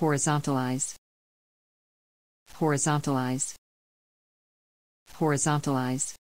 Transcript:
horizontalize horizontalize horizontalize